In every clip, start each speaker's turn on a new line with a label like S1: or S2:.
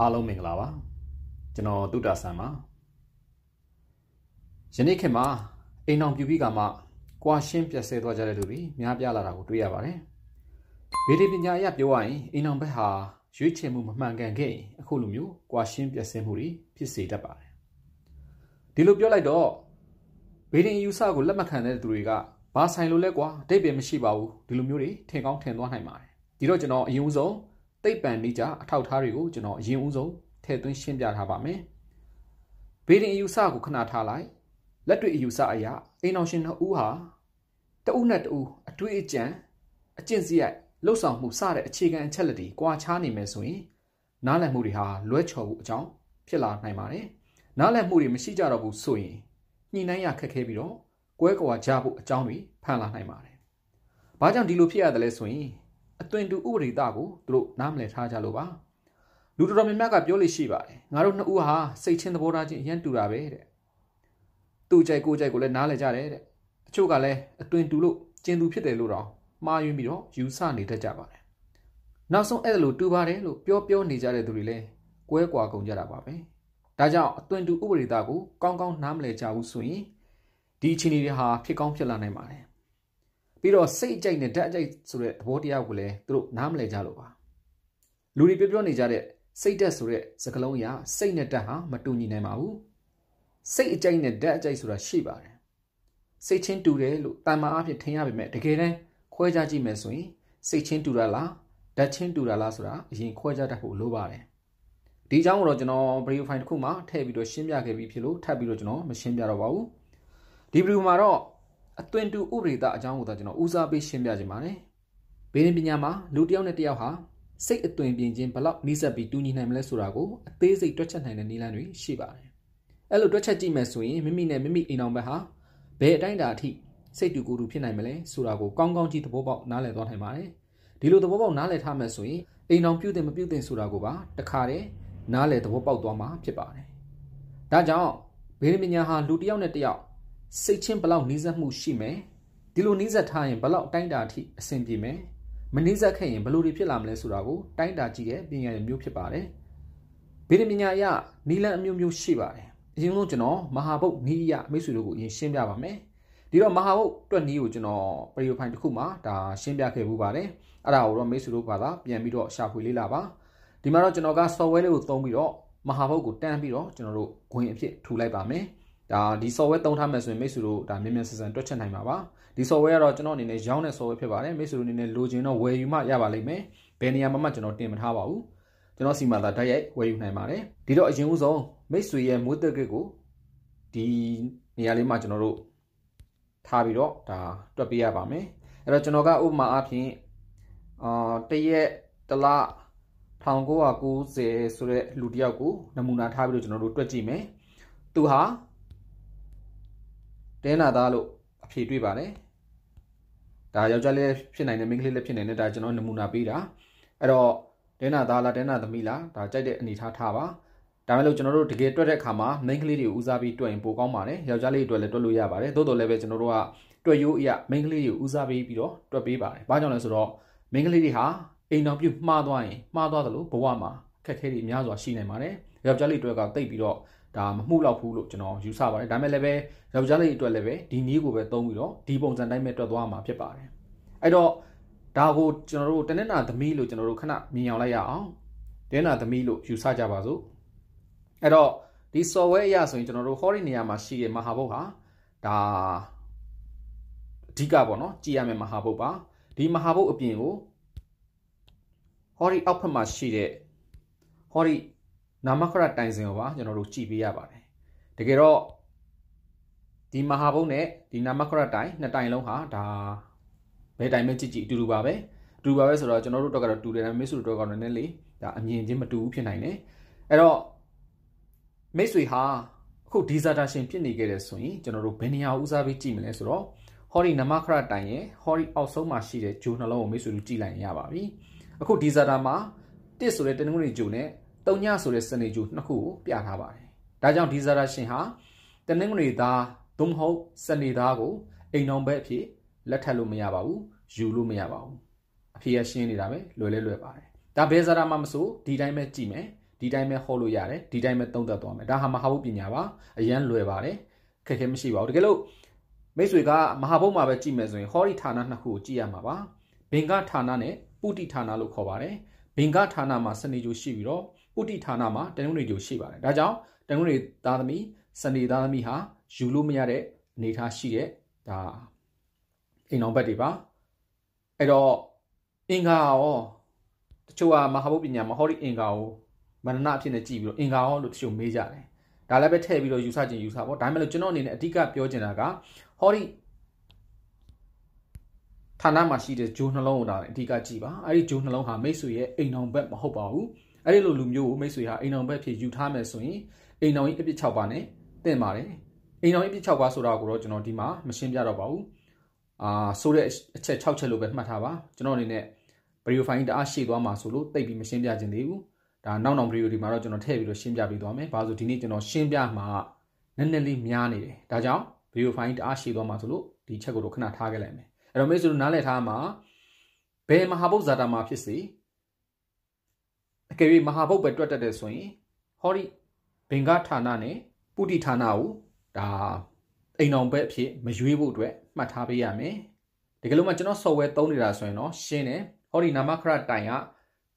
S1: အားလုံးမင်္ဂလာပါကျွန်တော်တုတ္တဆန်ပါယနေ့ခေတ်မှာအိမ်အောင်ပြူပြီးကမှကွာရှင်းပြည့်စဲသွားကြတဲ့လူတွေများပြားလာတာကိုတွေ့ရပါတယ်ဗေဒီပညာအရပြောရရင်အိမ်အောင်ဘက်ဟာရွေးချယ်မှုမမှန်ကန်ခဲ့အခုလိုမျိုးကွာရှင်းပြည့်စဲမှုတွေဖြစ်စေတတ်ပါတယ်ဒီလိုပြောလိုက်တော့ဗေဒင်ယူဆကိုလက်မခံတဲ့သူတွေကဘာဆိုင်လို့လဲကွာအတိတ်ပဲမရှိပါဘူးဒီလိုမျိုးတွေထင်ကောင်းထင်သွားနိုင်ပါတယ်ဒီတော့ကျွန်တော်အရင်ဆုံးသိပ္ပံနည်းကြအထောက်အထားတွေကိုကျွန်တော်အရင်ဦးဆုံးထည့်သွင်းရှင်းပြထားပါမယ်။ဘေဒင်အယူဆကိုခဏထားလိုက်လက်တွေ့အယူဆအရာအိမ်အောင်ရှင်နှစ်ဦးဟာတဦးနဲ့တဦးအတွေ့အကြံအကျင့်စရိုက်လှုပ်ဆောင်မှုစတဲ့အခြေခံအချက်လက်တွေကွာခြားနေမယ်ဆိုရင်နားလည်မှုတွေဟာလွဲချော်မှုအကြောင်းဖြစ်လာနိုင်ပါတယ်။နားလည်မှုတွေမရှိကြတော့ဘူးဆိုရင်ညှိနှိုင်းရခက်ခဲပြီးတော့ကွဲကွာကြဖို့အကြောင်းတွေဖန်လာနိုင်ပါတယ်။ဘာကြောင့်ဒီလိုဖြစ်ရတယ်လဲဆိုရင်အသွင်တူဥပဒေသကိုသူတို့နားမလည်ထားကြလို့ပါလူတော်တော်များများကပြောလို့ရှိပါတယ်ငါတို့နှစ်ဦးဟာစိတ်ချင်းသဘောထားချင်းအရင်တူတာပဲတဲ့သူ့ကြိုက်ကိုကြိုက်ကိုလည်းနားလည်ကြတယ်တဲ့အချို့ကလည်းအသွင်တူလို့ကျင်သူဖြစ်တယ်လို့တော့မှားယွင်းပြီးတော့ယူဆနေတတ်ကြပါတယ်နောက်ဆုံးအဲ့လိုတူပါတယ်လို့ပြောပြောနေကြတဲ့သူတွေလည်းကွဲကွာကုန်ကြတာပါပဲဒါကြောင့်အသွင်တူဥပဒေသားကိုကောင်းကောင်းနားမလည်ကြဘူးဆိုရင်ဒီအခြေအနေတွေဟာဖြစ်ကောင်းဖြစ်လာနိုင်ပါတယ်ပြီးတော့စိတ်အကြိုက်နဲ့ဓာတ်အကြိုက်ဆိုတဲ့သဘောတရားကိုလည်းသူတို့နားမလည်ကြလို့ပါလူတွေပြောပြောနေကြတဲ့စိတ်ဓာတ်ဆိုတဲ့စကားလုံးအရစိတ်နဲ့ဓာတ်ဟာမတူညီနိုင်ပါဘူးစိတ်အကြိုက်နဲ့ဓာတ်အကြိုက်ဆိုတာရှိပါတယ်စိတ်ချင်းတူတယ်လို့တာမန်အားဖြင့်ထင်ရပေမဲ့တကယ်တမ်းခွဲခြားကြည့်မယ်ဆိုရင်စိတ်ချင်းတူတာလားဓာတ်ချင်းတူတာလားဆိုတာအရင်ခွဲခြားတတ်ဖို့လိုပါတယ်ဒီအကြောင်းကိုတော့ကျွန်တော် video file တစ်ခုမှထည့်ပြီးတော့ရှင်းပြခဲ့ပြီးဖြစ်လို့ထပ်ပြီးတော့ကျွန်တော်မရှင်းပြတော့ပါဘူးဒီ video မှာတော့အသွင်တူဥပဒေသအကြောင်းကိုတော့ကျွန်တော်ဦးစားပေးရှင်းပြခြင်းပါတယ်။ဘေးရင်ပညာမှာလူတစ်ယောက်နဲ့တစ်ယောက်ဟာစိတ်အသွင်ပြင်ခြင်းဘလောက်နှိစက်ပြီးတူညီနိုင်မလဲဆိုတာကိုအသေးစိတ်တွက်ချက်နိုင်တဲ့နည်းလမ်းတွေရှိပါတယ်။အဲ့လိုတွက်ချက်ကြည့်မယ်ဆိုရင်မိမိနဲ့မိမိအိမ်အောင်ဘက်ဟာဘယ်အတိုင်းအတာအထိစိတ်တူကိုယ်တူဖြစ်နိုင်မလဲဆိုတာကိုကောင်းကောင်းကြီးသဘောပေါက်နားလည်သွားနိုင်ပါတယ်။ဒီလိုသဘောပေါက်နားလည်ထားမယ်ဆိုရင်အိမ်အောင်ပြုတင်မပြုတင်ဆိုတာကိုပါတခါတည်းနားလည်သဘောပေါက်သွားမှာဖြစ်ပါတယ်။ဒါကြောင့်ဘေးရင်ပညာဟာလူတစ်ယောက်နဲ့တစ်ယောက်စိတ်ချင်းဘလောက်နှိစက်မှုရှိမယ်ဒီလိုနှိစက်ထားရင်ဘလောက်တိုင်းတာအထိအဆင်ပြေမယ်မနှိစက်ခဲ့ရင်ဘလို့တွေဖြစ်လာမလဲဆိုတာကိုတိုင်းတာကြည့်တဲ့ပညာရမျိုးဖြစ်ပါတယ်ဗေဒပညာအရနီလန်အမျိုးမျိုးရှိပါတယ်အရင်ဆုံးကျွန်တော်မဟာဘုတ်နီးရမိတ်ဆွေတို့ကိုအရင်ရှင်းပြပါမယ်ဒီတော့မဟာဘုတ်တွက်နီးကိုကျွန်တော်ပရီယိုဖိုင်တစ်ခုမှာဒါရှင်းပြခဲ့မှုပါတယ်အဲ့ဒါကိုတော့မိတ်ဆွေတို့ဘာသာပြန်ပြီးတော့ရှာဖွေလေ့လာပါဒီမှာတော့ကျွန်တော်က software လေးကိုသုံးပြီးတော့မဟာဘုတ်ကိုတန်းပြီးတော့ကျွန်တော်တို့ဂွင်အဖြစ်ထူလိုက်ပါမယ်ဒါဒီ software သုံးထားမယ်ဆိုရင်မိတ်ဆွေတို့ဒါမြန်မြန်ဆန်ဆန်တွက်ချက်နိုင်ပါပါဒီ software ကတော့ကျွန်တော်အနေနဲ့ရောင်းတဲ့ software ဖြစ်ပါတယ်မိတ်ဆွေတို့အနေနဲ့လိုချင်တော့ဝယ်ယူမှရပါလိမ့်မယ်ဘယ်နေရာမှမှကျွန်တော်တင်မထားပါဘူးကျွန်တော်စီမံတာတိုက်ရိုက်ဝယ်ယူနိုင်ပါတယ်ဒီတော့အရင်ဦးဆုံးမိတ်ဆွေရဲ့ motor grid ကိုဒီနေရာလေးမှာကျွန်တော်တို့ထားပြီးတော့ဒါတွက်ပေးရပါမယ်အဲ့တော့ကျွန်တော်ကဥပမာအားဖြင့်အာတရက်တလ1990ဆိုတဲ့လူတစ်ယောက်ကိုနမူနာထားပြီးတော့ကျွန်တော်တို့တွက်ကြည့်မယ်သူဟာတင်းနာသားလို့အဖြေတွေ့ပါတယ်ဒါယောက်ျားလေးဖြစ်နိုင်တယ်မိန်းကလေးလည်းဖြစ်နိုင်တယ်ဒါကျွန်တော်နမူနာပေးတာအဲ့တော့တင်းနာသားလားတင်းနာသမီးလားဒါကြိုက်တဲ့အနေထားထားပါဒါမဲ့လို့ကျွန်တော်တို့တကယ်တွက်တဲ့အခါမှာ main ကလေးတွေကိုဦးစားပြီးတွက်ရင်ပိုကောင်းပါတယ်။ယောက်ျားလေးတွေလည်းတွက်လို့ရပါတယ်။သို့တော်လည်းပဲကျွန်တော်တို့ကတွက်ရိုးအရာ main ကလေးတွေကိုဦးစားပေးပြီးတော့တွက်ပေးပါတယ်။ဘာကြောင့်လဲဆိုတော့ main ကလေးတွေဟာအိမ်တော်ပြုမှားသွားရင်မှားသွားသလိုဘဝမှာအခက်အခဲတွေအများစွာရှိနိုင်ပါတယ်။ယောက်ျားလေးတွေကတိတ်ပြီးတော့ဒါမမှုလောက်ဘူးလို့ကျွန်တော်ယူဆပါတယ်ဒါမဲ့လည်းပဲယောက်ျားလေးအတွက်လည်းပဲဒီနည်းကိုပဲသုံးပြီးတော့ဒီပုံစံတိုင်းပဲတွက်သွားမှာဖြစ်ပါတယ်အဲ့တော့ဒါကိုကျွန်တော်တို့တနင်္လာသမီးလို့ကျွန်တော်တို့ခဏမြင်အောင်လိုက်ရအောင်တနင်္လာသမီးလို့ယူဆကြပါစို့အဲ့တော့ဒီ software အရဆိုရင်ကျွန်တော်တို့ဟောဒီနေရာမှာရှိတဲ့မဟာဘုတ်ဟာဒါအဓိကပေါ့နော်ကြည်ရမယ်မဟာဘုတ်ပါဒီမဟာဘုတ်အပြင်ကိုဟောဒီအောက်ဖက်မှာရှိတဲ့ဟောဒီနာမခရတိုင်စင်ကိုပါကျွန်တော်တို့ကြည်ပေးရပါတယ်တကယ်တော့ဒီမဟာဘုံနဲ့ဒီနာမခရတိုင်နှစ်တိုင်လုံးဟာဒါဘယ်တိုင်ပဲကြည်ကြည်အတူတူပါပဲအတူပါပဲဆိုတော့ကျွန်တော်တို့တော့ကတော့တူတယ်မိတ်ဆွေတို့ကတော့နည်းနည်းလေးဒါအမြင်ချင်းမတူဘူးဖြစ်နိုင်တယ်အဲ့တော့မိတ်ဆွေဟာအခုဒီဇာတာရှင်ဖြစ်နေခဲ့တဲ့ဆိုရင်ကျွန်တော်တို့ဘယ်နေရာဦးစားပေးကြည့်မလဲဆိုတော့ဟောဒီနမခရတိုင်ရဲ့ဟောဒီအောက်ဆုံးမှာရှိတဲ့ဂျိုနှလုံးကိုမိတ်ဆွေတို့ကြည့်လိုက်ရပါပြီအခုဒီဇာတာမှာတစ်ဆိုတဲ့တနင်္ဂနွေဂျိုနဲ့တုံညဆိုတဲ့စနေကြိုနှစ်ခုကိုပြထားပါတယ်။ဒါကြောင့်ဒီဇာရရှင်ဟာတနင်္ဂနွေသားသို့မဟုတ်စနေသားကိုအိမ်အောင်ဘက်အဖြစ်လက်ထပ်လို့မရပါဘူး။ယူလို့မရပါဘူး။အဖေရရှင်းနေတာပဲလွယ်လဲလွယ်ပါတယ်။ဒါဘယ်ဇာရမှမဆိုဒီတိုင်းပဲကြည့်မယ်။ဒီတိုင်းပဲဟောလို့ရတယ်။ဒီတိုင်းပဲသုံးသပ်သွားမယ်။ဒါဟာမဟာဘုတ်ပညာပါ။အရန်လွယ်ပါတယ်။ခက်ခဲမရှိပါဘူး။တကယ်လို့မိတ်ဆွေကမဟာဘုတ်မှာပဲကြည့်မယ်ဆိုရင်ဟောဒီဌာနနှစ်ခုကိုကြည့်ရမှာပါ။ဘင်္ဂဌာနနဲ့ပုတိဌာနလို့ခေါ်ပါတယ်။ဘင်္ဂဌာနမှာစနေကြိုရှိပြီးတော့ဥတီဌာနမှာတန်ခွန်းတွေကြိုရှိပါတယ်ဒါကြောင့်တန်ခွန်းတွေသားသမီးစနေသားသမီးဟာယူလို့မရတဲ့အနေအထားရှိတဲ့ဒါအိမ်အောင်ဘက်တွေပါအဲ့တော့အင်္ဂါရောတချို့ကမဟာဘုတ်ပညာမဟောဒီအင်္ဂါကိုမရဏအဖြစ်နဲ့ကြည့်ပြီးတော့အင်္ဂါရောလို့တချို့မေးကြတယ်ဒါလည်းပဲထည့်ပြီးတော့ယူဆခြင်းယူဆပေါ့ဒါမှမဟုတ်ကျွန်တော်အနေနဲ့အဓိကပြောချင်တာကဟောဒီဌာနမှာရှိတဲ့ဂျိုးနှလုံးကိုဒါအဓိကကြည့်ပါအဲ့ဒီဂျိုးနှလုံးဟာမိတ်ဆွေရဲ့အိမ်အောင်ဘက်မဟုတ်ပါဘူးအဲ့ဒီလိုလူမျိုးကိုမိတ်ဆွေဟာအိမ်အောင်ဘက်ဖြစ်ယူထားမယ်ဆိုရင်အိမ်အောင်ကြီးအပြစ်6ပါးနဲ့တင့်ပါတယ်အိမ်အောင်ကြီးအပြစ်6ပါးဆိုတာကိုတော့ကျွန်တော်ဒီမှာမရှင်းပြတော့ပါဘူးအာဆိုတဲ့အချက်6ချက်လို့ပဲမှတ်ထားပါကျွန်တော်အနေနဲ့ဗီဒီယိုဖိုင်တအားရှေ့သွားမှာဆိုလို့တိတ်ပြီးမရှင်းပြခြင်းသေးဘူးဒါနောက်နောက်ဗီဒီယိုဒီမှာတော့ကျွန်တော်ထည့်ပြီးတော့ရှင်းပြပေးသွားမယ်ဘာလို့ဒီနေ့ကျွန်တော်ရှင်းပြမှာနည်းနည်းလေးများနေတယ်ဒါကြောင့်ဗီဒီယိုဖိုင်တအားရှေ့သွားမှာဆိုလို့ဒီချက်ကိုတော့ခဏထားခဲ့လိုက်မယ်အဲ့တော့မိတ်ဆွေတို့နားလည်ထားမှာဘယ်မဟာဗုဒ္ဓဇာတာမှာဖြစ်စေအကယ်၍မဟာဘုတ်ပဲတွက်တတ်တယ်ဆိုရင်ဟောဒီဘင်္ဂဌာနနဲ့ပုတိဌာနကိုဒါအိမ်အောင်ဘက်အဖြစ်မရွေးဖို့အတွက်မှတ်ထားပေးရမယ်တကယ်လို့မှကျွန်တော် software သုံးနေတာဆိုရင်တော့ရှင်းတယ်ဟောဒီနာမခရတိုင်က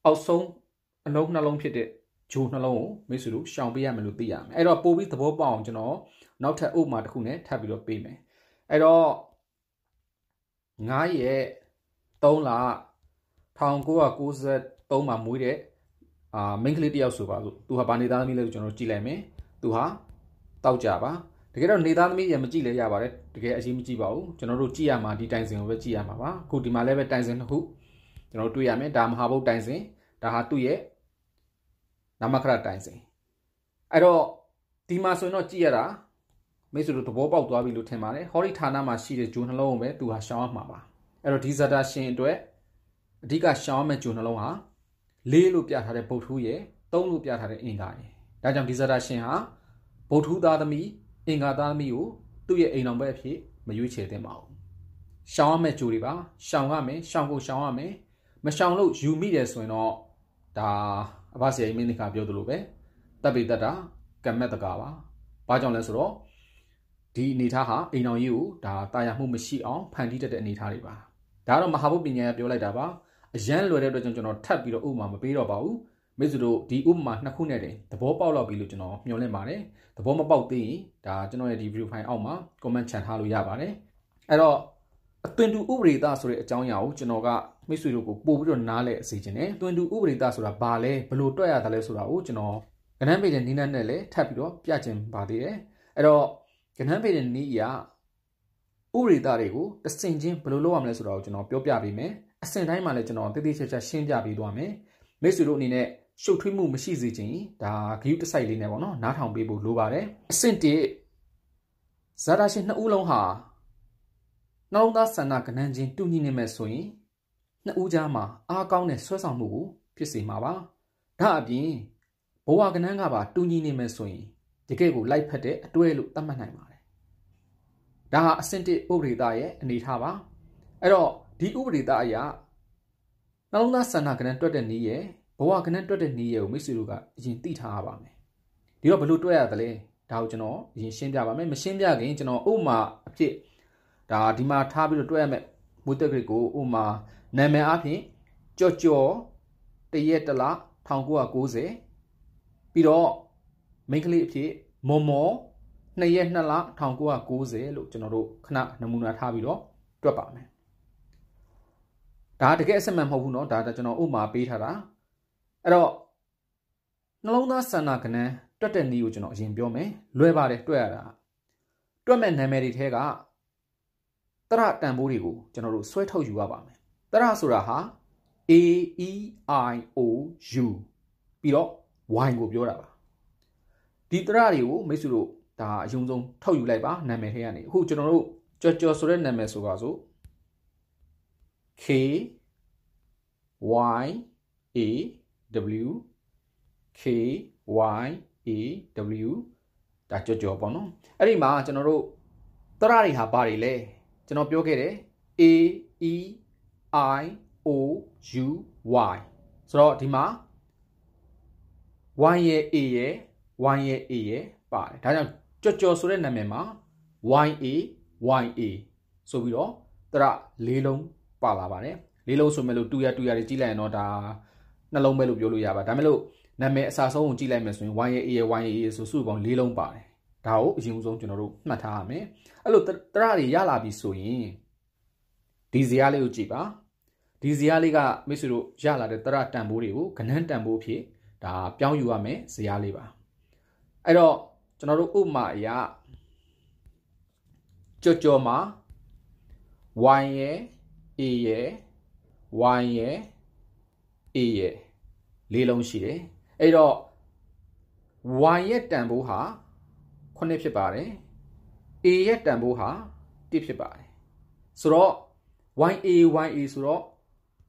S1: အောက်ဆုံးအလုံးနှလုံးဖြစ်တဲ့ဂျိုးနှလုံးကိုမိတ်ဆွေတို့ရှောင်ပေးရမယ်လို့သိရမယ်အဲ့တော့ပို့ပြီးသဘောပေါအောင်ကျွန်တော်နောက်ထပ်ဥပမာတစ်ခုနဲ့ထပ်ပြီးတော့ပေးမယ်အဲ့တော့9ရက်3လ1993မှာမွေးတဲ့အာ main ကလေးတယောက်ဆိုပါစို့သူဟာဗာနေသားသမီးလဲဆိုကျွန်တော်တို့ကြည့်လိုက်မယ်သူဟာတောက်ကြပါတကယ်တော့နေသားသမီးရမကြည့်လဲရပါတယ်တကယ်အရေးမကြည့်ပါဘူးကျွန်တော်တို့ကြည့်ရမှာဒီတိုင်စင်ကိုပဲကြည့်ရမှာပါအခုဒီမှာလည်းပဲတိုင်စင်တစ်ခုကျွန်တော်တို့တွေ့ရမယ်ဒါမဟာဘုတ်တိုင်စင်ဒါဟာသူ့ရဲ့နမခရတိုင်စင်အဲ့တော့ဒီမှာဆိုရင်တော့ကြည့်ရတာမိတ်ဆွေတို့သဘောပေါက်သွားပြီလို့ထင်ပါတယ်ဟောရီဌာနမှာရှိတဲ့ဂျိုးနှလုံးကိုပဲသူဟာရှောင်းရမှာပါအဲ့တော့ဒီဇာတာရှင်အတွက်အဓိကရှောင်းရမယ့်ဂျိုးနှလုံးဟာ၄လို့ပြထားတဲ့ဗုဒ္ဓူရဲ့၃လို့ပြထားတဲ့အင်္ဂါရဲ့ဒါကြောင့်ဒီဇတာရှင်ဟာဗုဒ္ဓူသားသမီးအင်္ဂါသားသမီးကိုသူ့ရဲ့အိမ်တော်ဘက်အဖြစ်မရွေးချယ်သင့်ပါဘူးရှောင်ရမယ့်ကြိုတွေပါရှောင်ရမယ်ရှောင်ကိုရှောင်ရမယ်မရှောင်လို့ယူမိတယ်ဆိုရင်တော့ဒါအဘဆရာကြီးမင်းဒီကပြောသလိုပဲတပ်ပိတ္တတာကမ္မတကာပါဘာကြောင့်လဲဆိုတော့ဒီအနေထားဟာအိမ်တော်ကြီးကိုဒါတာယာမှုမရှိအောင်ဖန်တီးတတ်တဲ့အနေထားတွေပါဒါတော့မဟာဗုဒ္ဓပညာပြောလိုက်တာပါအရန်လွယ်တဲ့အတွက်ကြောင့်ကျွန်တော်ထပ်ပြီးတော့ဥပမာမပေးတော့ပါဘူးမိတ်ဆွေတို့ဒီဥပမာနှစ်ခုနဲ့တင်သဘောပေါက်လောက်ပြီလို့ကျွန်တော်မျှော်လင့်ပါတယ်သဘောမပေါက်သေးရင်ဒါကျွန်တော်ရဲ့ဒီ video file အောက်မှာ comment ချန်ထားလို့ရပါတယ်အဲ့တော့အသွင်တူဥပဒေသဆိုတဲ့အကြောင်းအရာကိုကျွန်တော်ကမိတ်ဆွေတို့ကိုပို့ပြီးတော့နားလဲစေချင်တယ်အသွင်တူဥပဒေသဆိုတာဘာလဲဘယ်လိုတွက်ရတာလဲဆိုတာကိုကျွန်တော်ကဏ္ဍပေတဲ့နည်းနဲ့လည်းထပ်ပြီးတော့ပြချင်ပါသေးတယ်အဲ့တော့ကဏ္ဍပေတဲ့နည်းအရာဥပဒေသတွေကိုတစင်ချင်းဘယ်လိုလုပ်ရမလဲဆိုတာကိုကျွန်တော်ပြောပြပေးမယ်အဆင့်တိုင်းမှာလည်းကျွန်တော်တည်တည်ချာချာရှင်းပြပေးသွားမယ်မိတ်ဆွေတို့အနေနဲ့ရှုပ်ထွေးမှုမရှိစေချင်ဒါဂရုတစိုက်လေးနဲ့ပေါ့နော်နားထောင်ပေးဖို့လိုပါတယ်အဆင့်1ဇာတာရှင်နှစ်ဦးလုံးဟာနှလုံးသားဆန္ဒကဏ္ဍချင်းတူညီနေမဲ့ဆိုရင်နှစ်ဦးကြားမှာအားကောင်းတဲ့ဆွဲဆောင်မှုကိုဖြစ်စေမှာပါဒါအပြင်ဘဝကဏ္ဍကပါတူညီနေမဲ့ဆိုရင်တကယ့်ကိုလိုက်ဖက်တဲ့အတွေ့လို့သတ်မှတ်နိုင်ပါတယ်ဒါဟာအဆင့်1ဥပဒေသားရဲ့အနေထားပါအဲ့တော့ဒီဥပဒေသားအရနှလုံးသားဆန္ဒကဏ္ဍတွက်တဲ့နည်းရဲ့ဘဝကဏ္ဍတွက်တဲ့နည်းရဲ့ကိုမိတ်ဆွေတို့ကအရင်သိထားရပါမယ်ဒီတော့ဘလို့တွက်ရသလဲဒါကိုကျွန်တော်အရင်ရှင်းပြပါမယ်မရှင်းပြခင်ကျွန်တော်ဥမာအဖြစ်ဒါဒီမှာထားပြီးတော့တွက်ရမယ်မူတက်ဂရစ်ကိုဥမာနာမည်အဖြစ်ကြော့ကြော့တရက်တလ1990ပြီးတော့မိန်းကလေးအဖြစ်မော်မော်2ရက်2လ1990လို့ကျွန်တော်တို့ခဏနမူနာထားပြီးတော့တွက်ပါမယ်ဒါတကယ်အစမှန်မဟုတ်ဘူးเนาะဒါကျွန်တော်ဥမာပေးထားတာအဲ့တော့နှလုံးသားဆန္ဒကနန်းတွက်တဲ့နည်းကိုကျွန်တော်အရင်ပြောမယ်လွယ်ပါတယ်တွက်ရတာတွက်မဲ့နာမည်တွေထဲကတရတန်ဖိုးတွေကိုကျွန်တော်တို့ဆွဲထုတ်ယူရပါမယ်တရဆိုတာဟာ A E I O U ပြီးတော့ wine ကိုပြောတာပါဒီတရတွေကိုမိတ်ဆွေတို့ဒါအယုံဆုံးထုတ်ယူလိုက်ပါနာမည်ထဲကနေအခုကျွန်တော်တို့ကြော်ကြော်ဆိုတဲ့နာမည်ဆိုတာဆို K Y A W K Y A W ဒါကြော်ကြော်ပေါ့နော်အဲ့ဒီမှာကျွန်တော်တို့သရတွေဟာဘာတွေလဲကျွန်တော်ပြောခဲ့တယ် A E I O U Y ဆိုတော့ဒီမှာ Y ရဲ့ A ရဲ့ Y ရဲ့ A ရဲ့ပါတယ်ဒါကြောင့်ကြော်ကြော်ဆိုတဲ့နာမည်မှာ YA YA ဆိုပြီးတော့သရ၄လုံးပါလာပါတယ်လေးလုံးဆိုမဲ့လို့တူရတူရတွေကြည့်လိုက်ရင်တော့ဒါနှလုံးပဲလို့ပြောလို့ရပါဒါမဲ့လို့နာမည်အစာဆုံးကိုကြည့်လိုက်မယ်ဆိုရင် YAA YAA ဆိုစုပေါင်းလေးလုံးပါတယ်ဒါကိုအရင်ဆုံးကျွန်တော်တို့မှတ်ထားရမယ်အဲ့လိုတရတွေရလာပြီဆိုရင်ဒီဇာတ်လေးကိုကြည့်ပါဒီဇာတ်လေးကမိတ်ဆွေတို့ရလာတဲ့တရတန်ဖိုးတွေကိုကဏန်းတန်ဖိုးဖြစ်ဒါပြောင်းယူရမယ်ဇာတ်လေးပါအဲ့တော့ကျွန်တော်တို့ဥပမာအရကြော်ကြော်မှာ y ရဲ့ A ရယ် Y ရယ် A ရယ်လေးလုံးရှိတယ်အဲ့တော့ Y ရဲ့တန်ဖိုးဟာ9ဖြစ်ပါတယ် A ရဲ့တန်ဖိုးဟာ1ဖြစ်ပါတယ်ဆိုတော့ YA YA ဆိုတော့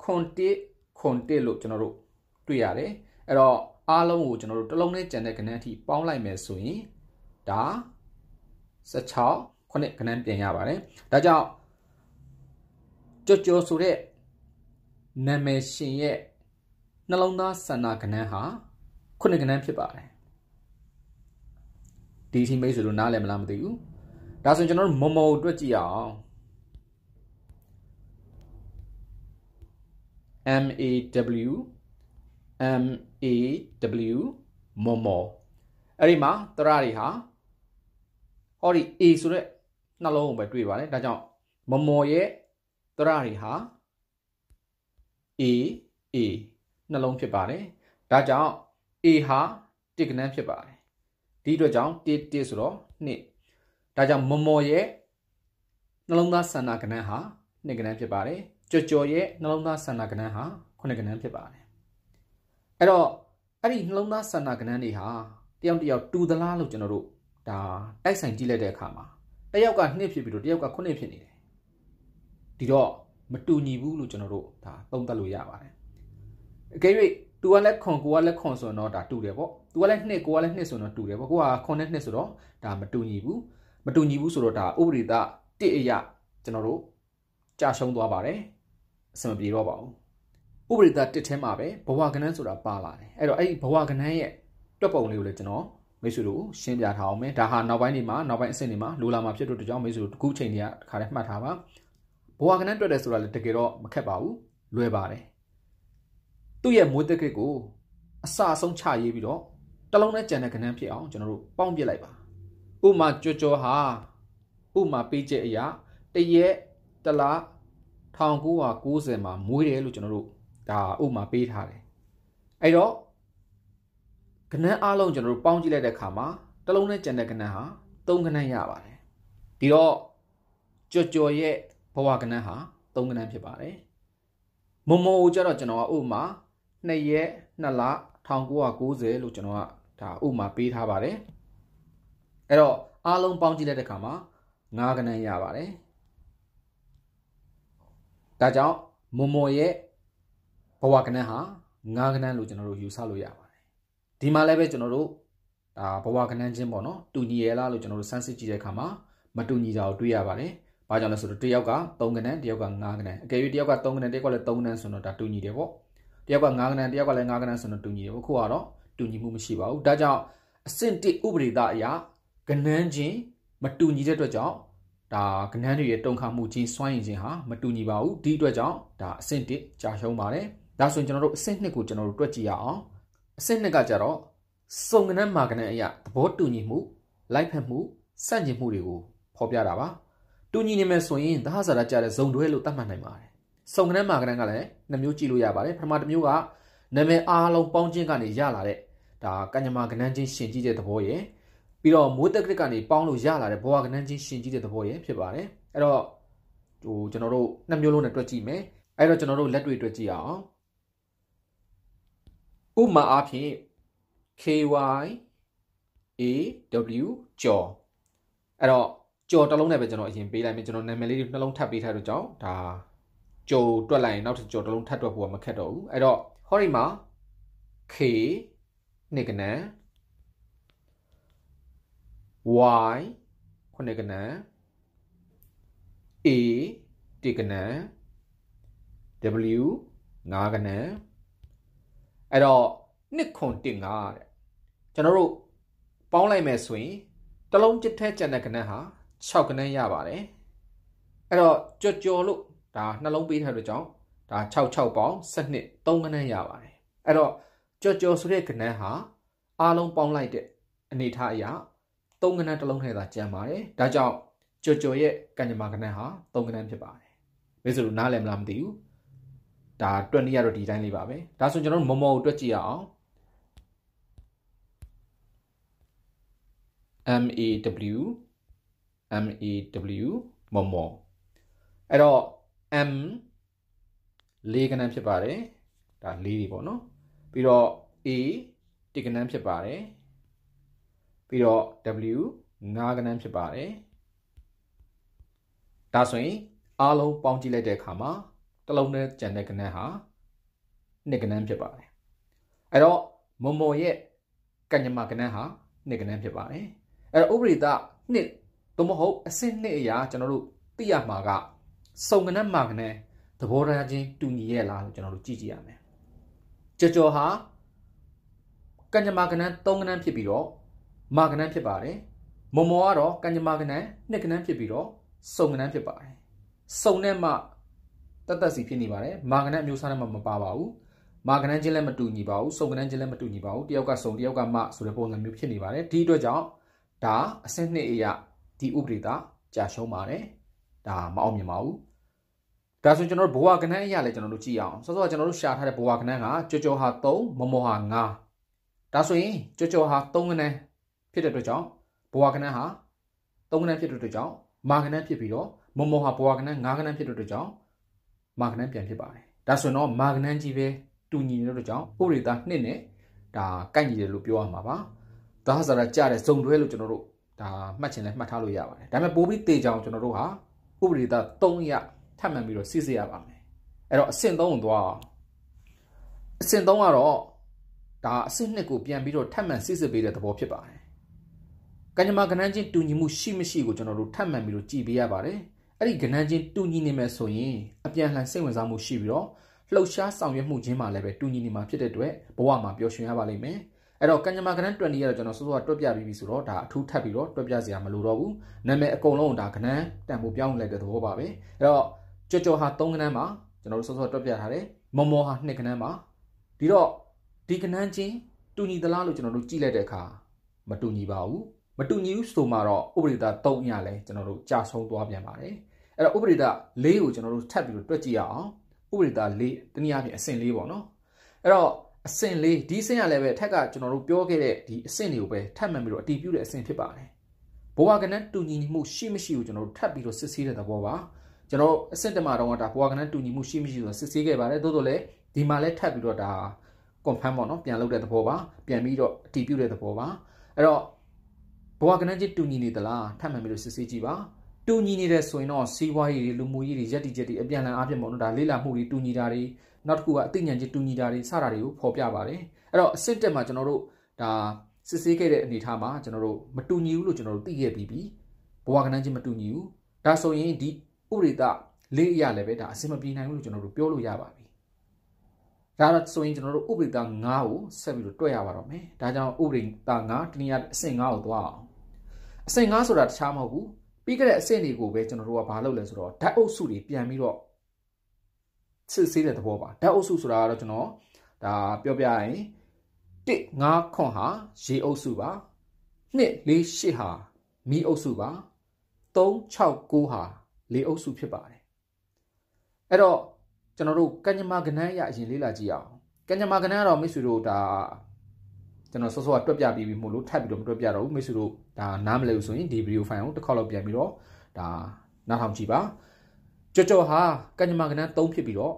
S1: ခွန်တစ်ခွန်တစ်လို့ကျွန်တော်တို့တွေ့ရတယ်အဲ့တော့အားလုံးကိုကျွန်တော်တို့တစ်လုံးနဲ့ကြံတဲ့ကဏ္ဍအထိပေါင်းလိုက်မယ်ဆိုရင်ဒါ16ခုနှစ်ကဏ္ဍပြန်ရပါတယ်ဒါကြောင့်ကြော်ကြော်ဆိုတဲ့နာမည်ရှင်ရဲ့နှလုံးသားဆန္ဒကဏ္ဍဟာခုနှစ်ကဏ္ဍဖြစ်ပါတယ်ဒီအချိန်မိတ်ဆွေတို့နားလည်မလားမသိဘူးဒါဆိုရင်ကျွန်တော်တို့မမောအတွက်ကြည့်အောင် M A W M A W မမောအဲ့ဒီမှာတရတွေဟာဟောဒီ A ဆိုတဲ့နှလုံးကိုပဲတွေ့ပါတယ်ဒါကြောင့်မမော်ရဲ့တရတွေဟာ A A နှလုံးဖြစ်ပါတယ်ဒါကြောင့် A ဟာတစ်ကနန်းဖြစ်ပါတယ်ဒီအတွက်ကြောင့်တစ်တစ်ဆိုတော့နှစ်ဒါကြောင့်မမော်ရဲ့နှလုံးသားဆန္ဒကနန်းဟာနှစ်ကနန်းဖြစ်ပါတယ်ကြော်ကြော်ရဲ့နှလုံးသားဆန္ဒကနန်းဟာခုနှစ်ကနန်းဖြစ်ပါတယ်အဲ့တော့အဲ့ဒီနှလုံးသားဆန္ဒကနန်းတွေဟာတယောက်တယောက်တူသလားလို့ကျွန်တော်တို့ဒါတိုက်ဆိုင်ကြည့်လိုက်တဲ့အခါမှာတယောက်ကနှစ်ဖြစ်ပြီးတော့တယောက်ကခုနှစ်ဖြစ်နေတယ်ဒီတော့မတူညီဘူးလို့ကျွန်တော်တို့ဒါသုံးသပ်လို့ရပါတယ်အကယ်၍ तू ကလည်းခွန်ကိုကလည်းခွန်ဆိုတော့ဒါတူတယ်ပေါ့ तू ကလည်းနှစ်ကိုကလည်းနှစ်ဆိုတော့တူတယ်ပေါ့ကိုကခွန်နဲ့နှစ်ဆိုတော့ဒါမတူညီဘူးမတူညီဘူးဆိုတော့ဒါဥပဒေသတိအရကျွန်တော်တို့ကြာရှုံးသွားပါတယ်အဆင်မပြေတော့ပါဘူးဥပဒေသတစ်ထဲမှာပဲဘဝကဏ္ဍဆိုတာပါလာတယ်အဲ့တော့အဲ့ဒီဘဝကဏ္ဍရဲ့တွက်ပုံလေးကိုလည်းကျွန်တော်မိတ်ဆွေတို့ရှင်းပြထားအောင်မယ်ဒါဟာနောက်ပိုင်းနေမှာနောက်ပိုင်းအဆင့်နေမှာလိုလာမှာဖြစ်တော့တကြောင်မိတ်ဆွေတို့တစ်ခုချိန်တည်းကတခါတည်းမှတ်ထားပါဘဝကနန်းတွေ့တယ်ဆိုတာလည်းတကယ်တော့မခက်ပါဘူးလွယ်ပါတယ်သူ့ရဲ့မွေးတက်ကိကိုအစာဆုံးချရေးပြီးတော့တလုံးနဲ့ကြံတဲ့ကနန်းဖြစ်အောင်ကျွန်တော်တို့ပေါင်းပြလိုက်ပါဥမာကြော်ကြော်ဟာဥမာပေးချက်အရာတရက်တလား1990မှာမွေးတယ်လို့ကျွန်တော်တို့ဒါဥမာပေးထားတယ်အဲ့တော့ကနန်းအားလုံးကျွန်တော်တို့ပေါင်းကြည့်လိုက်တဲ့အခါမှာတလုံးနဲ့ကြံတဲ့ကနန်းဟာ၃ကနန်းရပါတယ်ဒီတော့ကြော်ကြော်ရဲ့ဘဝကဏ္ဍဟာ၃ကဏ္ဍဖြစ်ပါတယ်မမောကိုကျတော့ကျွန်တော်ကဥမာ2ရက်2လ1990လို့ကျွန်တော်ကဒါဥမာပေးထားပါတယ်အဲ့တော့အားလုံးပေါင်းကြည့်လိုက်တဲ့အခါမှာ9ကဏ္ဍရပါတယ်ဒါကြောင့်မမောရဲ့ဘဝကဏ္ဍဟာ9ကဏ္ဍလို့ကျွန်တော်တို့ယူဆလို့ရပါတယ်ဒီမှာလည်းပဲကျွန်တော်တို့ဒါဘဝကဏ္ဍချင်းပေါ့နော်တူညီရလားလို့ကျွန်တော်တို့စမ်းစစ်ကြည့်တဲ့အခါမှာမတူညီတာကိုတွေ့ရပါတယ်။ဘာကြောင့်လဲဆိုတော့တစ်ယောက်က3ကနန်းတစ်ယောက်က5ကနန်းအကယ်၍တစ်ယောက်က3ကနန်းတစ်ယောက်ကလည်း3ကနန်းဆိုတော့ဒါတူညီတယ်ပေါ့။တစ်ယောက်က5ကနန်းတစ်ယောက်ကလည်း5ကနန်းဆိုတော့တူညီတယ်ပေါ့။ခုကတော့တူညီမှုမရှိပါဘူး။ဒါကြောင့်အဆင့်1ဥပဒေသားအရာကနန်းချင်းမတူညီတဲ့အတွက်ကြောင့်ဒါကနန်းတွေရဲ့တုံခါမှုချင်းစွန့်ရင်ချင်းဟာမတူညီပါဘူးဒီအတွက်ကြောင့်ဒါအဆင့်1ကြာရှုံးပါတယ်ဒါဆိုရင်ကျွန်တော်တို့အဆင့်2ကိုကျွန်တော်တို့တွက်ကြည့်ရအောင်အဆင့်2ကကြတော့စုံကနန်းမာကနန်းအရာသဘောတူညီမှု လိုက်ဖက်မှုစန့်ကျင်မှုတွေကိုဖော်ပြတာပါတူညီနေမယ်ဆိုရင်သဟဇာတကြတဲ့ဇုံတွဲလို့သတ်မှတ်နိုင်ပါတယ်စုံကနန်းမာကနန်းကလည်းနှမျိုးကြည့်လို့ရပါတယ်ပထမတစ်မျိုးကနာမည်အားလုံးပေါင်းခြင်းကနေရလာတဲ့ဒါကညမာကနန်းချင်းရှင်ကြည့်တဲ့သဘောရယ်ပြီးတော့မိုးတက်ကရစ်ကနေပေါင်းလို့ရလာတဲ့ဘဝကနန်းချင်းရှင်ကြည့်တဲ့သဘောရယ်ဖြစ်ပါတယ်အဲ့တော့ဟိုကျွန်တော်တို့နှစ်မျိုးလုံးနဲ့တွက်ကြည့်မယ်အဲ့တော့ကျွန်တော်တို့လက်တွေ့တွက်ကြည့်အောင်ဥမာအားဖြင့် KY AW ကျော်အဲ့တော့ကြော်တစ်လုံးနဲ့ပဲကျွန်တော်အရင်ပေးလိုက်မယ်ကျွန်တော်နာမည်လေးတွေနှလုံးထပ်ပေးထားတော့ကြောင့်ဒါကြော်တွက်လိုက်ရင်နောက်ထပ်ကြော်တစ်လုံးထပ်တွက်ဖို့ကမခက်တော့ဘူးအဲ့တော့ဟောဒီမှာ k နှစ်ကနန် y ခုနှစ်ကနန် a တစ်ကနန် w ငါးကနန်အဲ့တော့နှစ်ခွန်တင်ငါတဲ့ကျွန်တော်တို့ပေါင်းလိုက်မယ်ဆိုရင်တလုံးတစ်ထက်ကျန်တဲ့ကနန်ဟာ6ခန်းရပါတယ်အဲ့တော့ကြော်ကြော်လို့ဒါနှလုံးပေးထားတဲ့ကြောင့်ဒါ66ပေါင်း7 3ခန်းရပါတယ်အဲ့တော့ကြော်ကြော်ဆိုတဲ့ခန်းဟာအားလုံးပေါင်းလိုက်တဲ့အနေထားအရာ3ခန်းတစ်လုံးထဲသာကျန်ပါတယ်ဒါကြောင့်ကြော်ကြော်ရဲ့ကံကြမ္မာခန်းဟာ3ခန်းဖြစ်ပါတယ်မိတ်ဆွေတို့နားလည်မလားမသိဘူးဒါ20ရတော့ဒီတိုင်းလေးပါပဲဒါဆိုကျွန်တော်တို့မော်မော်ကိုတွက်ကြည့်ရအောင် MAW M A W မော်မော်အဲ့တော့ M လေးကဏ္ဍဖြစ်ပါတယ်ဒါလေးတွေပေါ့နော်ပြီးတော့ A တစ်ကဏ္ဍဖြစ်ပါတယ်ပြီးတော့ W ငါးကဏ္ဍဖြစ်ပါတယ်ဒါဆိုရင်အားလုံးပေါင်းကြည့်လိုက်တဲ့အခါမှာတစ်လုံးနဲ့ကြံတဲ့ကဏ္ဍဟာနှစ်ကဏ္ဍဖြစ်ပါတယ်အဲ့တော့မော်မော်ရဲ့ကညမကဏ္ဍဟာနှစ်ကဏ္ဍဖြစ်ပါတယ်အဲ့တော့ဥပရိသနှစ်သို့မဟုတ်အစစ်နှစ်အရာကျွန်တော်တို့သိရမှာကစုံကနက်မှာကနေသဘောထားချင်းတူညီရဲ့လားလို့ကျွန်တော်တို့ကြည့်ကြည့်ရမယ်ကြော်ကြော်ဟာကัญญမာကနန်း၃ကနန်းဖြစ်ပြီးတော့မာကနန်းဖြစ်ပါတယ်မော်မော်ကတော့ကัญญမာကနန်းနှစ်ကနန်းဖြစ်ပြီးတော့စုံကနန်းဖြစ်ပါတယ်စုံနဲ့မှတတ်တတ်စီဖြစ်နေပါတယ်မာကနန်းအမျိုးအစားနဲ့မှမပါပါဘူးမာကနန်းချင်းလည်းမတူညီပါဘူးစုံကနန်းချင်းလည်းမတူညီပါဘူးတယောက်ကစုံတယောက်ကမဆိုတဲ့ပုံစံမျိုးဖြစ်နေပါတယ်ဒီအတွက်ကြောင့်ဒါအဆင့်နှစ်အရာဒီဥပဒေသာကြာရှုံးပါတယ်ဒါမအောင်မြင်ပါဘူးဒါဆိုကျွန်တော်တို့ဘဝကဏ္ဍအရာလည်းကျွန်တော်တို့ကြည့်အောင်စောစောကကျွန်တော်တို့ရှာထားတဲ့ဘဝကဏ္ဍကကြောကြောဟာ3မမောဟာ9ဒါဆိုရင်ကြောကြောဟာ3ကဏ္ဍဖြစ်တဲ့အတွက်ကြောင့်ဘဝကဏ္ဍဟာ3ကဏ္ဍဖြစ်တဲ့အတွက်ကြောင့်မာကဏ္ဍဖြစ်ပြီးတော့မမောဟာဘဝကဏ္ဍ9ကဏ္ဍဖြစ်တဲ့အတွက်ကြောင့်မာကဏ္ဍပြန်ဖြစ်ပါတယ်ဒါဆိုရင်တော့မာကဏ္ဍကြီးပဲတူညီနေတဲ့အတွက်ကြောင့်ဥပဒေသားနှစ်နဲ့ဒါကိုက်ညီတယ်လို့ပြောရမှာပါဒါဆိုတော့ကြားတဲ့ဇုံတွဲလို့ကျွန်တော်တို့ဒါမှတ်ချင်လဲမှတ်ထားလို့ရပါတယ်ဒါပေမဲ့ပိုးပြီးတေချောင်ကျွန်တော်တို့ဟာဥပဒေသား3ရထပ်မှန်ပြီးတော့စစ်စစ်ရပါမယ်အဲ့တော့အဆင့်3ကိုသွားအောင်အဆင့်3ကတော့ဒါအဆင့်2ကိုပြန်ပြီးတော့ထပ်မှန်စစ်စစ်ပေးတဲ့သဘောဖြစ်ပါတယ်ကညမာကဏ္ဍချင်းတူညီမှုရှိမရှိကိုကျွန်တော်တို့ထပ်မှန်ပြီးတော့ကြည်ပေးရပါတယ်အဲ့ဒီကဏ္ဍချင်းတူညီနေမယ်ဆိုရင်အပြန်လှန်စိတ်ဝင်စားမှုရှိပြီးတော့လှုပ်ရှားဆောင်ရွက်မှုချင်းမှာလည်းပဲတူညီနေမှာဖြစ်တဲ့အတွက်ဘဝမှာပျော်ရွှင်ရပါလိမ့်မယ်။အဲ့တော့ကညမာကရန်20ကတော့ကျွန်တော်စိုးစိုးကတွက်ပြပြီးပြီဆိုတော့ဒါအထူးထပ်ပြီးတော့တွက်ပြစရာမလိုတော့ဘူးနာမည်အကုန်လုံးဒါကနန်းတန်ဖိုးပြောင်းလိုက်တဲ့သဘောပါပဲအဲ့တော့ကြော်ကြော်ဟာ3ကနန်းမှာကျွန်တော်တို့စိုးစိုးတွက်ပြထားတယ်မော်မော်ဟာ2ကနန်းမှာဒီတော့ဒီကနန်းချင်းတူညီသလားလို့ကျွန်တော်တို့ကြည့်လိုက်တဲ့အခါမတူညီပါဘူးမတူညီဘူးဆိုမှတော့ဥပဒေတာ3အရာလဲကျွန်တော်တို့ကြာဆုံးသွားပြန်ပါတယ်အဲ့တော့ဥပဒေတာ4ကိုကျွန်တော်တို့ထပ်ပြီးတော့တွက်ကြည့်ရအောင်ဥပဒေတာ4တနည်းအားဖြင့်အဆင့်4ပေါ့နော်အဲ့တော့အဆင့်လေးဒီအဆင့်ကလည်းပဲထက်ကကျွန်တော်တို့ပြောခဲ့တဲ့ဒီအဆင့်တွေကိုပဲထပ်မှန်ပြီးတော့အတည်ပြုတဲ့အဆင့်ဖြစ်ပါတယ်ဘဝကနန်းတူညီမှုရှိမရှိကိုကျွန်တော်တို့ထပ်ပြီးတော့စစ်ဆေးတဲ့သဘောပါကျွန်တော်အဆင့်တမတော့ကဒါဘဝကနန်းတူညီမှုရှိမရှိဆိုတာစစ်ဆေးခဲ့ပါတယ်သို့တော့လည်းဒီမှာလည်းထပ်ပြီးတော့ဒါ confirm ပေါ့နော်ပြန်လုပ်တဲ့သဘောပါပြန်ပြီးတော့အတည်ပြုတဲ့သဘောပါအဲ့တော့ဘဝကနန်းချင်းတူညီနေသလားထပ်မှန်ပြီးတော့စစ်ဆေးကြည့်ပါတူညီနေတယ်ဆိုရင်တော့စီးပွားရေးတွေလူမှုရေးတွေယက်တီချက်တွေအပြန်လန်အားဖြင့်ပေါ့နော်ဒါလေးလာမှုတွေတူညီတာတွေနောက်တစ်ခုကအသိဉာဏ်ချင်းတူညီတာတွေစတာတွေကိုဖော်ပြပါတယ်အဲ့တော့အစစ်တက်မှာကျွန်တော်တို့ဒါစစ်ဆေးခဲ့တဲ့အနေအထားမှာကျွန်တော်တို့မတူညီဘူးလို့ကျွန်တော်တို့သိခဲ့ပြီးပြီဘဝကဏ္ဍချင်းမတူညီဘူးဒါဆိုရင်ဒီဥရိတလေးအရာလည်းပဲဒါအစစ်မပြေနိုင်ဘူးလို့ကျွန်တော်တို့ပြောလို့ရပါပြီဒါတော့ဆိုရင်ကျွန်တော်တို့ဥပဒေသား9ကိုဆက်ပြီးတော့တွေ့ရပါတော့မယ်ဒါကြောင့်ဥပဒေသား9တနည်းအားအဆင့်9ကိုသွားအောင်အဆင့်9ဆိုတာတခြားမဟုတ်ဘူးပြီးခဲ့တဲ့အဆင့်တွေကိုပဲကျွန်တော်တို့ကဘာလုပ်လဲဆိုတော့ဓာတ်အုပ်စုတွေပြန်ပြီးတော့စစ်ဆေးတဲ့သဘောပါဓာတ်အုပ်စုဆိုတာကတော့ကျွန်တော်ဒါပြောပြရရင်1 9ခွန်ဟာရေအုပ်စုပါ2 4 8ဟာမီးအုပ်စုပါ3 6 9ဟာလေအုပ်စုဖြစ်ပါတယ်အဲ့တော့ကျွန်တော်တို့ကညမကနန်းရအရင်လေ့လာကြည့်အောင်ကညမကနန်းကတော့မိတ်ဆွေတို့ဒါကျွန်တော်စောစောကတွက်ပြပြီးပြီမို့လို့ထပ်ပြီးတော့မတွက်ပြတော့ဘူးမိတ်ဆွေတို့ဒါနားမလည်ဘူးဆိုရင်ဒီဗီဒီယိုဖိုင်ကိုတစ်ခေါက်လောက်ပြန်ပြီးတော့ဒါနားထောင်ကြည့်ပါကြော်ကြော်ဟာကညမာကဏ္ဍ3ဖြစ်ပြီးတော့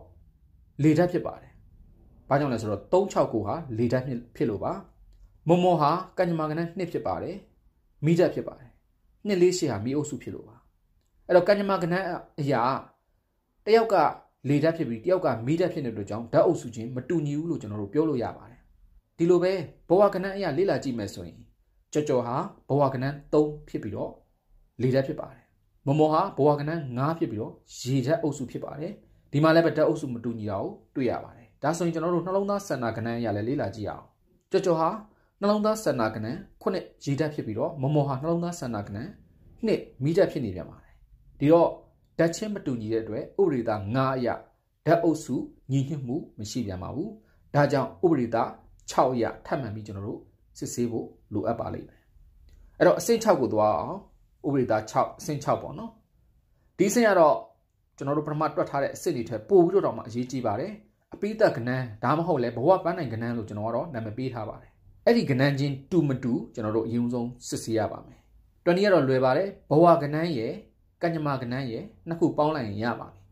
S1: လေဓာတ်ဖြစ်ပါတယ်။ဘာကြောင့်လဲဆိုတော့369ဟာလေဓာတ်ဖြစ်လို့ပါ။မောမောဟာကညမာကဏ္ဍ2ဖြစ်ပါတယ်။မိဓာတ်ဖြစ်ပါတယ်။နှစ်လေးရှိဟာမိအုပ်စုဖြစ်လို့ပါ။အဲ့တော့ကညမာကဏ္ဍအရာတယောက်ကလေဓာတ်ဖြစ်ပြီးတယောက်ကမိဓာတ်ဖြစ်နေတဲ့ကြောင့်ဓာတ်အုပ်စုချင်းမတူညီဘူးလို့ကျွန်တော်တို့ပြောလို့ရပါတယ်။ဒီလိုပဲဘဝကဏ္ဍအရာလေ့လာကြည့်မယ်ဆိုရင်ကြော်ကြော်ဟာဘဝကဏ္ဍ3ဖြစ်ပြီးတော့လေဓာတ်ဖြစ်ပါတယ်မမောဟာဘဝကနန်း9ဖြစ်ပြီးတော့ရေဓာတ်အုပ်စုဖြစ်ပါတယ်ဒီမှာလည်းပဲဓာတ်အုပ်စုမတူညီတာကိုတွေ့ရပါတယ်ဒါဆိုရင်ကျွန်တော်တို့နှလုံးသားဆန္ဒကနန်းအရာလည်းလေ့လာကြည့်အောင်ကြော်ကြော်ဟာနှလုံးသားဆန္ဒကနန်း9ရေဓာတ်ဖြစ်ပြီးတော့မမောဟာနှလုံးသားဆန္ဒကနန်း2မီဓာတ်ဖြစ်နေပြန်ပါတယ်ဒီတော့ဓာတ်ချင်းမတူညီတဲ့အတွက်ဥပဒေသား9အရာဓာတ်အုပ်စုညီညွတ်မှုမရှိပြန်ပါဘူးဒါကြောင့်ဥပဒေသား6အရာထပ်မံပြီးကျွန်တော်တို့စစ်ဆေးဖို့လိုအပ်ပါလိမ့်မယ်အဲ့တော့အဆင့်6ကိုသွားအောင်ဥပဒေသား6အဆင့်6ပေါ့နော်ဒီအဆင့်ကတော့ကျွန်တော်တို့ပထမတွက်ထားတဲ့အဆင့်တွေထက်ပိုပြီးတော့တောင်မှအရေးကြီးပါတယ်အပိသက်ကဏ္ဍဒါမှမဟုတ်လဲဘဝပန်းနိုင်ကဏ္ဍလို့ကျွန်တော်ကတော့နာမည်ပေးထားပါတယ်အဲ့ဒီကဏ္ဍချင်းတူမတူကျွန်တော်တို့အရင်ဆုံးစစ်ဆေးရပါမယ်20ကတော့လွယ်ပါတယ်ဘဝကဏ္ဍရယ်ကညမာကဏ္ဍရယ်နှစ်ခုပေါင်းလိုက်ရင်ရပါမယ်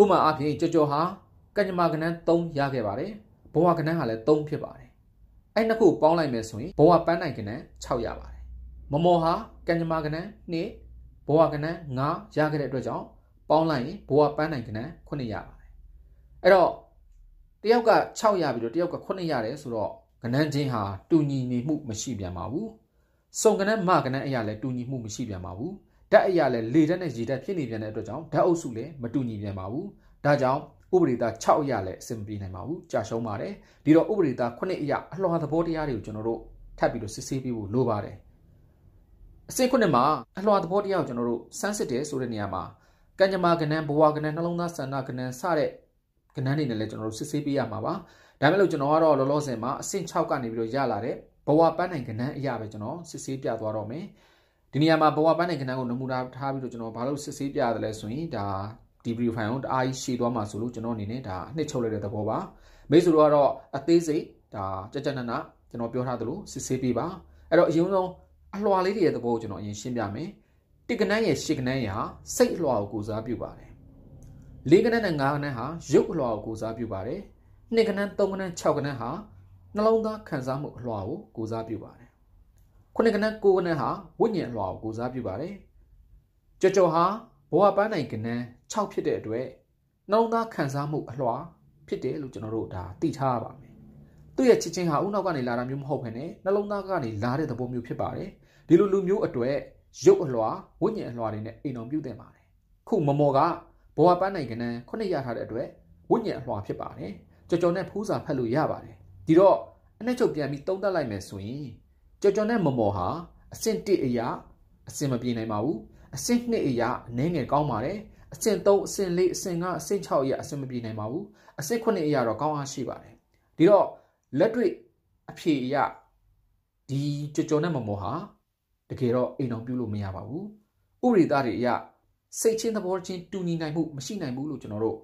S1: ဥပမာအဖြစ်ကြော်ကြော်ဟာကညမာကဏ္ဍ3ရခဲ့ပါတယ်ဘဝကဏ္ဍဟာလည်း3ဖြစ်ပါတယ်အဲ့နှစ်ခုပေါင်းလိုက်မယ်ဆိုရင်ဘဝပန်းနိုင်ကဏ္ဍ6ရပါတယ်မမော်ဟာကံကြမ္မာကနန်းနှစ်ဘဝကနန်း9ရခဲ့တဲ့အတွက်ကြောင့်ပေါင်းလိုက်ရင်ဘဝပန်းနိုင်ကနန်း9ရပါတယ်။အဲ့တော့တယောက်က6ရပြီးတော့တယောက်က9ရတယ်ဆိုတော့ကနန်းချင်းဟာတူညီနေမှုမရှိပြန်ပါဘူး။စုံကနန်းမကနန်းအရာလည်းတူညီမှုမရှိပြန်ပါဘူး။ဓာတ်အရာလည်းလေဓာတ်နဲ့ရေဓာတ်ဖြစ်နေပြန်တဲ့အတွက်ကြောင့်ဓာတ်အုပ်စုလည်းမတူညီပြန်ပါဘူး။ဒါကြောင့်ဥပဒေသား6အရာလည်းအဆင်မပြေနိုင်ပါဘူးကြာရှုံးပါတယ်ဒီတော့ဥပဒေသား9အရာအလှော်သဘောတရားတွေကိုကျွန်တော်တို့ထပ်ပြီးတော့စစ်ဆေးပြီးဖို့လိုပါတယ်အစိတ်ခုနှစ်မှာအလှသဘောတရားကိုကျွန်တော်တို့စမ်းစစ်တယ်ဆိုတဲ့နေရာမှာကံကြမ္မာကဏ္ဍဘဝကဏ္ဍနှလုံးသားဆန္ဒကဏ္ဍစတဲ့ကဏ္ဍတွေနဲ့လည်းကျွန်တော်တို့စစ်ဆေးပေးရမှာပါဒါမှမဟုတ်ကျွန်တော်ကတော့လောလောဆယ်မှာအဆင့်6ကနေပြီးတော့ရလာတဲ့ဘဝပန်းနိုင်ကဏ္ဍအရာပဲကျွန်တော်စစ်ဆေးပြသွားတော့မယ်ဒီနေရာမှာဘဝပန်းနိုင်ကဏ္ဍကိုနမူနာထားပြီးတော့ကျွန်တော်ဘာလို့စစ်ဆေးပြရသလဲဆိုရင်ဒါဒီဘရီဖိုင်ကိုတအားကြီးရှည်သွားမှာဆိုလို့ကျွန်တော်အနေနဲ့ဒါအနှစ်ချုပ်လိုက်တဲ့သဘောပါမိတ်ဆွေတို့ကတော့အသေးစိတ်ဒါကြကြနနကျွန်တော်ပြောထားသလိုစစ်ဆေးပေးပါအဲ့တော့အရင်ဆုံးအလွှာလေးတွေရဲ့သဘောကိုကျွန်တော်အရင်ရှင်းပြမယ်။တစ်ကနန်းရဲ့ရှစ်ကနန်းရာ စိတ်အလွှာကိုကိုစားပြုပါတယ်။လေးကနန်းနဲ့ငါးကနန်းဟာရုပ်အလွှာကိုကိုစားပြုပါတယ်။နှစ်ကနန်းသုံးကနန်းခြောက်ကနန်းဟာနှလုံးသားခံစားမှုအလွှာကိုကိုစားပြုပါတယ်။ခုနှစ်ကနန်းကိုးကနန်းဟာဝိညာဉ်အလွှာကိုကိုစားပြုပါတယ်။ကြော်ကြော်ဟာဘဝပန်းနိုင်ကနန်း6ဖြစ်တဲ့အတွက်နှလုံးသားခံစားမှုအလွှာဖြစ်တယ်လို့ကျွန်တော်တို့ဒါသိထားရပါမယ်။သူ့ရဲ့ချစ်ချင်းဟာဥနောက်ကနေလာတာမျိုးမဟုတ်ဘဲနဲ့နှလုံးသားကနေလာတဲ့သဘောမျိုးဖြစ်ပါတယ်။ဒီလိုလူမျိုးအတွက်ရုပ်အလွှာဝိညာဉ်အလွှာတွေနဲ့အိမ်တော်ပြုတင်ပါတယ်ခုမမော်ကဘဝပန်းနိုင်ငံခုနှစ်ရထားတဲ့အတွက်ဝိညာဉ်အလွှာဖြစ်ပါတယ်ကြော်ကြော်နဲ့ဖူးစာဖတ်လို့ရပါတယ်ဒီတော့အနှစ်ချုပ်ပြန်ပြီးသုံးသပ်လိုက်မယ်ဆိုရင်ကြော်ကြော်နဲ့မမော်ဟာအဆင့်1အရာအဆင့်မပြေနိုင်ပါဘူးအဆင့်2အရာအနည်းငယ်ကောင်းပါတယ်အဆင့်3အဆင့်4အဆင့်5အဆင့်6အရာအဆင့်မပြေနိုင်ပါဘူးအဆင့်9အရာတော့ကောင်းအားရှိပါတယ်ဒီတော့လက်တွေ့အဖြေအရာဒီကြော်ကြော်နဲ့မမော်ဟာတကယ်တော့အိမ်အောင်ပြုလို့မရပါဘူးဥပဒေသားတွေအရစိတ်ချင်းသဘောချင်းတူညီနိုင်မှုမရှိနိုင်ဘူးလို့ကျွန်တော်တို့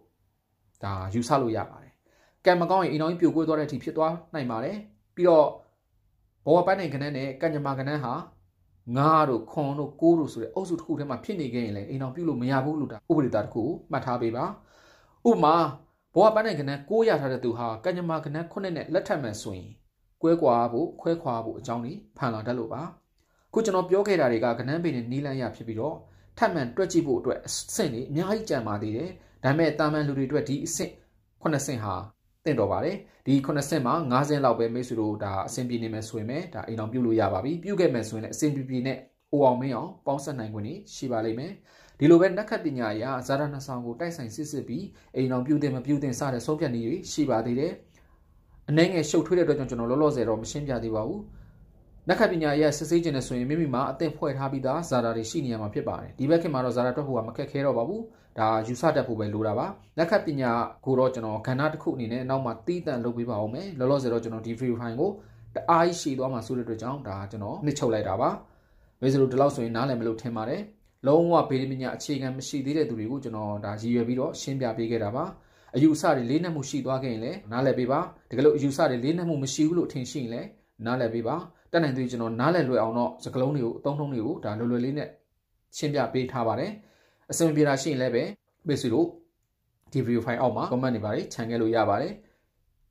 S1: ဒါယူဆလို့ရပါတယ်ကံမကောင်းရင်အိမ်အောင်ပြိုကွဲသွားတဲ့အထိဖြစ်သွားနိုင်ပါတယ်ပြီးတော့ဘဝပိုင်းနိုင်ကနန်းနဲ့ကံကြမ္မာကနန်းဟာငါတို့ခွန်တို့ကိုးတို့ဆိုတဲ့အုပ်စုတစ်ခုထဲမှာဖြစ်နေခဲ့ရင်လည်းအိမ်အောင်ပြုလို့မရဘူးလို့ဒါဥပဒေသားတစ်ခုမှတ်ထားပေးပါဥပမာဘဝပန်းနိုင်ကနန်းကိုးရထားတဲ့သူဟာကံကြမ္မာကနန်းခုနှစ်နဲ့လက်ထပ်မှန်ဆိုရင်ကွဲကွာဖို့ခွဲခွာဖို့အကြောင်းတွေဖန်လာတတ်လို့ပါခုကျွန်တော်ပြောခဲ့တာတွေကကနန်းပင်နဲ့နီလန်းရဖြစ်ပြီးတော့ထပ်မံတွက်ကြည့်ဖို့အတွက်အဆင့်တွေအများကြီးကြံပါသေးတယ်ဒါပေမဲ့တာမန်လူတွေအတွက်ဒီအဆင့်9ဆင့်ဟာတင့်တော်ပါတယ်ဒီ9ဆင့်မှာ9ဆင့်လောက်ပဲမိတ်ဆွေတို့ဒါအဆင်ပြေနေမယ်ဆိုရင်ပဲဒါအိမ်အောင်ပြုတ်လို့ရပါပြီပြုတ်ခဲ့မယ်ဆိုရင်လည်းအဆင်ပြေပြေနဲ့အိုအောင်မင်းအောင်ပေါင်းဆက်နိုင်ခွင့်ရှိပါလိမ့်မယ်ဒီလိုပဲနက်ခတ်ပညာရာဇာတာနှဆောင်ကိုတိုက်ဆိုင်စစ်စစ်ပြီးအိမ်အောင်ပြုတ်တဲ့မပြုတ်တဲ့စတဲ့ဆုံးဖြတ်နည်းတွေရှိပါသေးတယ်အနှဲငယ်ရှုပ်ထွေးတဲ့အတွက်ကြောင့်ကျွန်တော်လောလောဆယ်တော့မရှင်းပြသေးပါဘူးနက်ခတ်ပညာရဲ့စစ်ဆေးခြင်းနဲ့ဆိုရင်မိမိမှာအသင့်ဖွဲ့ထားပြီးသားဇာတာတွေရှိနေရမှာဖြစ်ပါတယ်ဒီဘက်ခင်မှာတော့ဇာတာတွက်ဖို့ကမခက်ခဲတော့ပါဘူးဒါယူဆတတ်ဖို့ပဲလိုတာပါနက်ခတ်ပညာကိုတော့ကျွန်တော်ကဏ္ဍတစ်ခုအနေနဲ့နောက်မှတီးတန့်လုပ်ပေးပါအောင်မယ်လောလောဆယ်တော့ကျွန်တော်ဒီ video file ကိုတအားကြီးရှည်သွားမှာဆိုတဲ့အတွက်ကြောင့်ဒါကျွန်တော်နှစ်ချုပ်လိုက်တာပါမေစလို့ဒီလောက်ဆိုရင်နားလည်မလို့ထင်ပါတယ်လုံးဝဗေဒပညာအခြေခံမရှိသေးတဲ့သူတွေကိုကျွန်တော်ဒါရည်ရွယ်ပြီးတော့ရှင်းပြပေးခဲ့တာပါအယူအဆတွေလေးနက်မှုရှိသွားခဲ့ရင်လည်းနားလည်ပေးပါတကယ်လို့အယူအဆတွေလေးနက်မှုမရှိဘူးလို့ထင်ရှိရင်လည်းနားလည်ပေးပါတက်နိုင်သေးကျွန်တော်နားလည်လွယ်အောင်တော့စကလုံးတွေကိုအသုံးထုံးတွေကိုဒါလွယ်လွယ်လေးနဲ့ရှင်းပြပေးထားပါတယ်အဆင်ပြေတာရှိရင်လည်းပဲပေးစီတို့ဒီ video file အောက်မှာ comment တွေပါတယ် channel လို့ရပါတယ်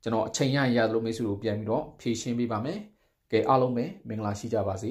S1: ကျွန်တော်အချိန်ရရလို့မိတ်ဆွေတို့ပြန်ပြီးတော့ဖြည့်ရှင်းပေးပါမယ်ကဲအားလုံးပဲမင်္ဂလာရှိကြပါစေ